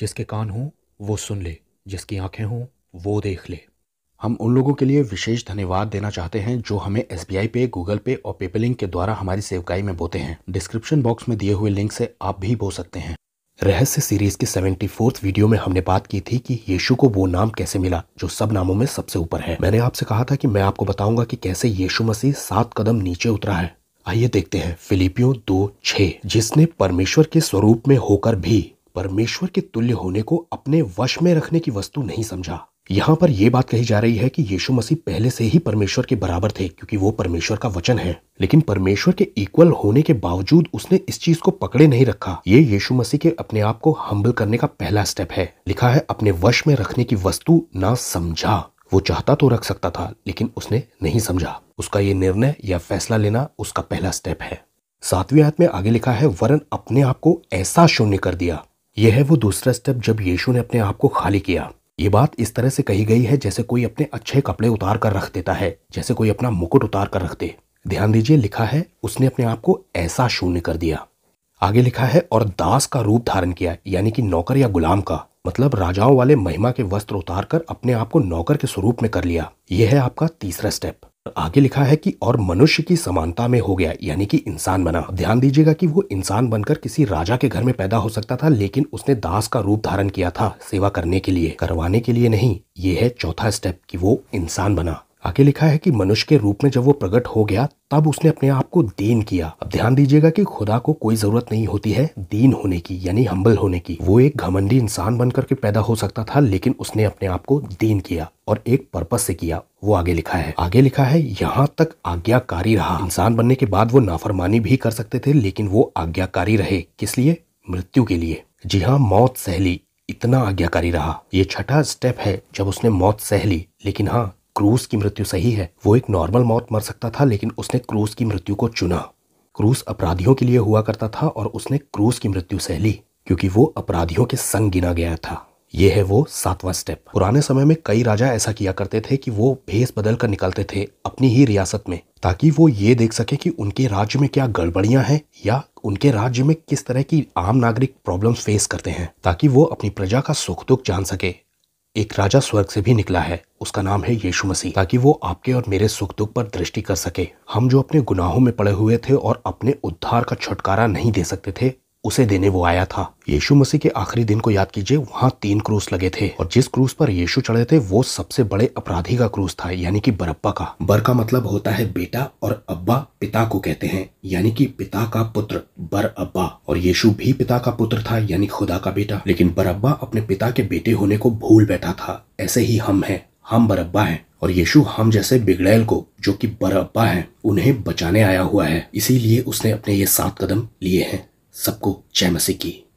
जिसके कान हों वो सुन ले जिसकी आंखें हों वो देख ले हम उन लोगों के लिए विशेष धन्यवाद देना चाहते हैं जो हमें एस पे गूगल पे और पेपलिंक के द्वारा हमारी सेवकाई में बोते हैं डिस्क्रिप्शन बॉक्स में दिए हुए लिंक से आप भी बो सकते हैं रहस्य सीरीज की सेवेंटी फोर्थ वीडियो में हमने बात की थी कि यीशु को वो नाम कैसे मिला जो सब नामों में सबसे ऊपर है मैंने आपसे कहा था कि मैं आपको बताऊंगा कि कैसे यीशु मसीह सात कदम नीचे उतरा है आइए देखते हैं फिलिपियो दो छ जिसने परमेश्वर के स्वरूप में होकर भी परमेश्वर के तुल्य होने को अपने वश में रखने की वस्तु नहीं समझा यहाँ पर यह बात कही जा रही है कि यीशु मसीह पहले से ही परमेश्वर के बराबर थे क्योंकि वो परमेश्वर का वचन है लेकिन परमेश्वर के इक्वल होने के बावजूद उसने इस चीज को पकड़े नहीं रखा ये यीशु मसीह के अपने आप को हम्बल करने का पहला स्टेप है लिखा है अपने वश में रखने की वस्तु ना समझा वो चाहता तो रख सकता था लेकिन उसने नहीं समझा उसका ये निर्णय या फैसला लेना उसका पहला स्टेप है सातवीं आयत में आगे लिखा है वरन अपने आप को ऐसा शून्य कर दिया यह है वो दूसरा स्टेप जब यीशु ने अपने आप को खाली किया ये बात इस तरह से कही गई है जैसे कोई अपने अच्छे कपड़े उतार कर रख देता है जैसे कोई अपना मुकुट उतार कर रख दे ध्यान दीजिए लिखा है उसने अपने आप को ऐसा शून्य कर दिया आगे लिखा है और दास का रूप धारण किया यानी कि नौकर या गुलाम का मतलब राजाओं वाले महिमा के वस्त्र उतार कर अपने आप को नौकर के स्वरूप में कर लिया यह है आपका तीसरा स्टेप आगे लिखा है कि और मनुष्य की समानता में हो गया यानी कि इंसान बना ध्यान दीजिएगा कि वो इंसान बनकर किसी राजा के घर में पैदा हो सकता था लेकिन उसने दास का रूप धारण किया था सेवा करने के लिए करवाने के लिए नहीं ये है चौथा स्टेप कि वो इंसान बना आगे लिखा है कि मनुष्य के रूप में जब वो प्रकट हो गया तब उसने अपने आप को दीन किया अब ध्यान दीजिएगा कि खुदा को कोई जरूरत नहीं होती है दीन होने की यानी हम्बल होने की वो एक घमंडी इंसान बनकर के पैदा हो सकता था लेकिन उसने अपने आप को दीन किया और एक पर्पज से किया वो आगे लिखा है आगे लिखा है यहाँ तक आज्ञाकारी रहा इंसान बनने के बाद वो नाफरमानी भी कर सकते थे लेकिन वो आज्ञाकारी रहे किस लिए मृत्यु के लिए जी हाँ मौत सहली इतना आज्ञाकारी रहा ये छठा स्टेप है जब उसने मौत सहली लेकिन हाँ क्रूस की मृत्यु सही है वो एक नॉर्मल मौत मर सकता था लेकिन उसने क्रूस की मृत्यु को चुना क्रूस अपराधियों के लिए हुआ करता था और उसने क्रूस की मृत्यु सहली क्योंकि वो अपराधियों के संग गिना गया था ये है वो सातवां स्टेप पुराने समय में कई राजा ऐसा किया करते थे कि वो भेस बदल कर निकलते थे अपनी ही रियासत में ताकि वो ये देख सके कि उनके राज्य में क्या गड़बड़ियां हैं या उनके राज्य में किस तरह की आम नागरिक प्रॉब्लम्स फेस करते हैं ताकि वो अपनी प्रजा का सुख दुख जान सके एक राजा स्वर्ग से भी निकला है उसका नाम है यीशु मसीह ताकि वो आपके और मेरे सुख दुख पर दृष्टि कर सके हम जो अपने गुनाहों में पड़े हुए थे और अपने उद्धार का छुटकारा नहीं दे सकते थे उसे देने वो आया था यीशु मसीह के आखिरी दिन को याद कीजिए वहाँ तीन क्रूस लगे थे और जिस क्रूस पर यीशु चढ़े थे वो सबसे बड़े अपराधी का क्रूस था यानी कि बरप्पा का बर का मतलब होता है बेटा और अब्बा पिता को कहते हैं यानी कि पिता का पुत्र बर अब्बा और यीशु भी पिता का पुत्र था यानी खुदा का बेटा लेकिन बरअब्बा अपने पिता के बेटे होने को भूल बैठा था ऐसे ही हम हैं हम बरअब्बा हैं और यीशु हम जैसे बिगड़ैल को जो कि बरअब्बा है उन्हें बचाने आया हुआ है इसीलिए उसने अपने ये सात कदम लिए हैं सबको जय मसीह की